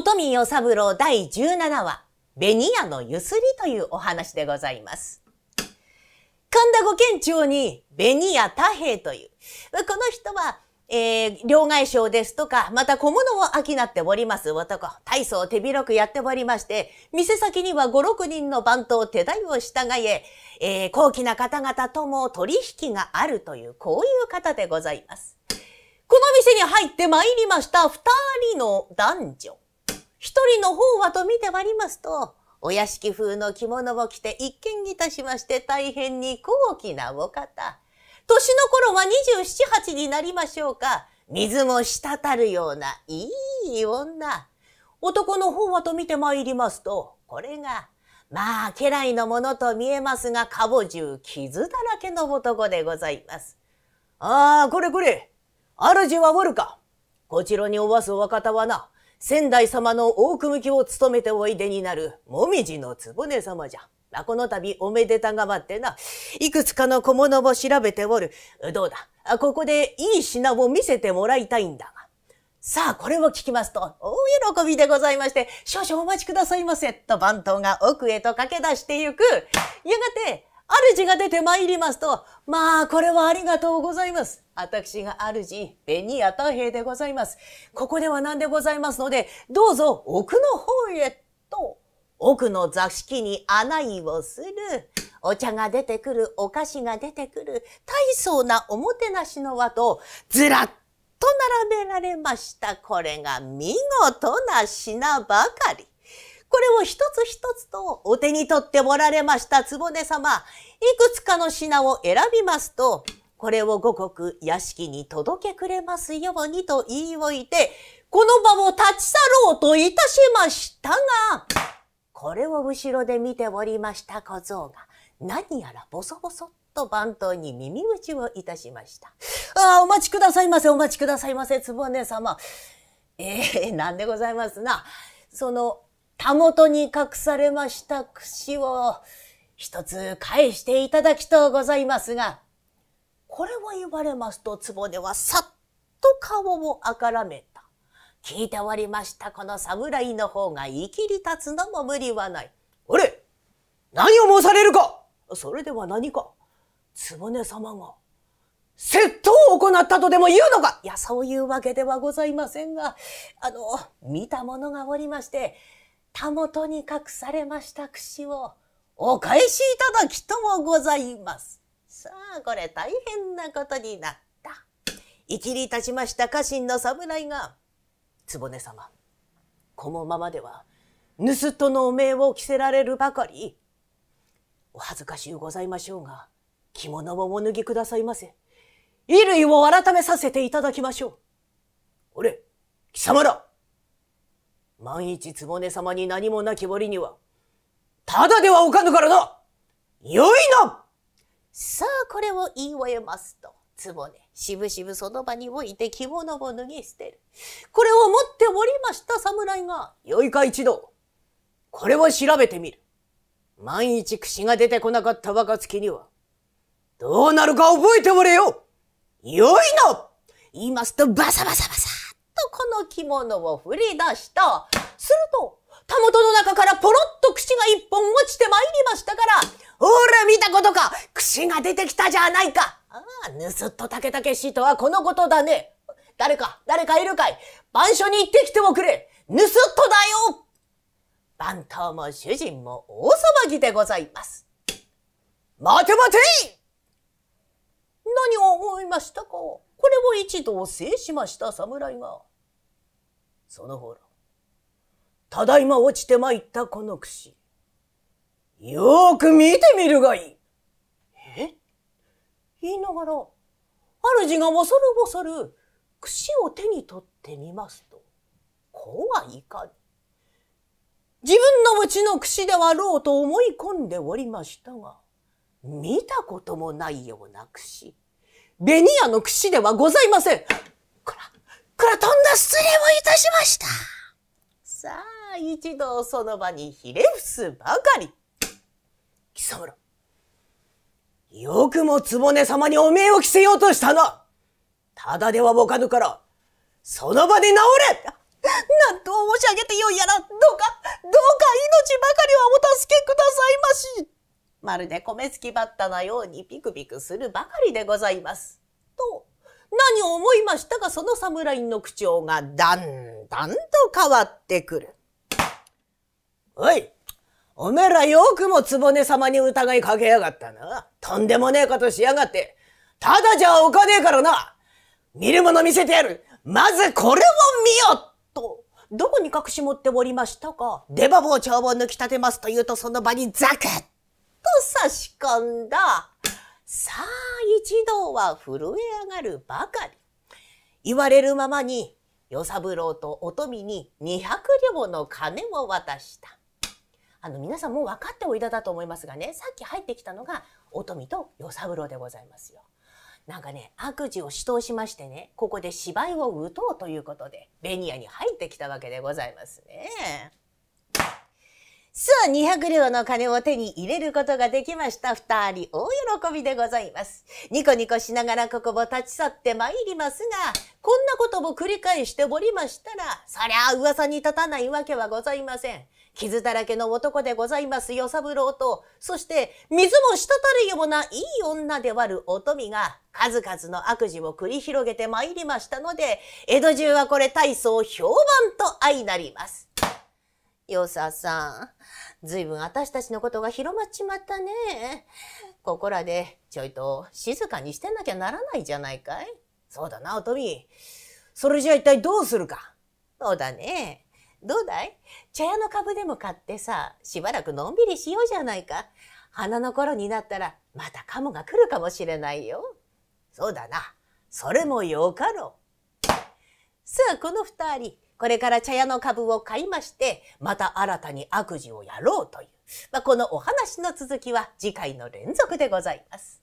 乙見与三郎第17話、ベニヤのゆすりというお話でございます。神田御県庁にベニヤ太平という、この人は、えー、両替商ですとか、また小物を商っております男、体操手広くやっておりまして、店先には5、6人の番頭手代を従え、えー、高貴な方々とも取引があるという、こういう方でございます。この店に入って参りました二人の男女。一人の方はと見て割りますと、お屋敷風の着物を着て一見いたしまして大変に高貴なお方。年の頃は二十七八になりましょうか。水も滴るようないい女。男の方はと見て参りますと、これが、まあ、家来のものと見えますが、かぼじゅう傷だらけの男でございます。ああ、これこれ。主はおるか。こちらにおわすお若方はな、仙台様の大奥向きを務めておいでになる、もみじのつぼね様じゃ。まこの度おめでたがまってな、いくつかの小物を調べておる。どうだ、ここでいい品を見せてもらいたいんだが。さあ、これを聞きますと、大喜びでございまして、少々お待ちくださいませ、と番頭が奥へと駆け出してゆく。やがて、主が出てまいりますと、まあ、これはありがとうございます。私が主、ベニヤ太平でございます。ここでは何でございますので、どうぞ奥の方へと、奥の座敷に案内をする。お茶が出てくる、お菓子が出てくる、大層なおもてなしの輪と、ずらっと並べられました。これが見事な品ばかり。も一つ一つとお手に取っておられました坪根様、いくつかの品を選びますと、これを五穀屋敷に届けくれますようにと言いおいて、この場を立ち去ろうといたしましたが、これを後ろで見ておりました小僧が、何やらボソボソと番頭に耳打ちをいたしました。ああ、お待ちくださいませ、お待ちくださいませ、坪根様。ええー、なんでございますな。その、たもとに隠されました櫛を一つ返していただきとうございますが、これを言われますと壺ではさっと顔をあからめた。聞いておりましたこの侍の方が生きり立つのも無理はない。あれ何を申されるかそれでは何か坪様が窃盗を行ったとでも言うのかいや、そういうわけではございませんが、あの、見た者がおりまして、もとに隠されました櫛をお返しいただきともございます。さあ、これ大変なことになった。きり立ちました家臣の侍が、局様、このままでは、盗人の汚名を着せられるばかり。お恥ずかしゅうございましょうが、着物をお脱ぎくださいませ。衣類を改めさせていただきましょう。俺、れ、貴様ら万一つぼね様に何もなきぼりには、ただではおかぬからなよいなさあ、これを言い終えますと、つぼね、しぶしぶその場に置いて着物を脱ぎ捨てる。これを持っておりました侍が、よいか一同、これを調べてみる。万一口が出てこなかった若月には、どうなるか覚えておれよよいの言いますとバサバサバサ。とこの着物を振り出した。すると、たもとの中からポロッと口が一本落ちてまいりましたから、ほら見たことか櫛が出てきたじゃないかああ、盗っとたけたけしいとはこのことだね。誰か、誰かいるかい番所に行ってきてもくれ盗っとだよ番頭も主人も大騒ぎでございます。待て待て何を思いましたかこれを一度制しました侍が。その方ら、ただいま落ちてまいったこの櫛。よーく見てみるがいい。え言いながら、主が恐る恐る櫛を手に取ってみますと、こうはいかに。自分のうちの櫛ではろうと思い込んでおりましたが、見たこともないような櫛。ベニヤの櫛ではございません。たしました。さあ、一度その場にひれ伏すばかり。貴様ら、よくも局様にお命を着せようとしたな。ただではぼかぬから、その場で治れなんと申し上げてよいやら、どうか、どうか命ばかりはお助けくださいまし。まるで米付きバッタのようにピクピクするばかりでございます。何を思いましたがその侍の口調がだんだんと変わってくる。おいおめえらよくも局様に疑いかけやがったな。とんでもねえことしやがって。ただじゃおかねえからな見るもの見せてやるまずこれを見よと、どこに隠し持っておりましたか出刃包丁を抜き立てますと言うとその場にザクッと差し込んだ。さあ一同は震え上がるばかり。言われるままに与三郎とお富に200両の金を渡した。あの皆さんもう分かっておいだだと思いますがねさっき入ってきたのがお富と与三郎でございますよ。なんかね悪事を主導しましてねここで芝居を打とうということでベニヤに入ってきたわけでございますね。さあ、200両の金を手に入れることができました。二人、大喜びでございます。ニコニコしながらここを立ち去って参りますが、こんなことも繰り返しておりましたら、そりゃあ噂に立たないわけはございません。傷だらけの男でございます与三郎と、そして水も滴るようないい女で割るお女が、数々の悪事を繰り広げて参りましたので、江戸中はこれ大層評判と相なります。よささん、ずいぶん私たちのことが広まっちまったね。ここらでちょいと静かにしてなきゃならないじゃないかい。そうだな、おとみ。それじゃあ一体どうするか。そうだね。どうだい茶屋の株でも買ってさ、しばらくのんびりしようじゃないか。花の頃になったら、またカモが来るかもしれないよ。そうだな。それもよかろう。さあ、この二人。これから茶屋の株を買いまして、また新たに悪事をやろうという、まあ、このお話の続きは次回の連続でございます。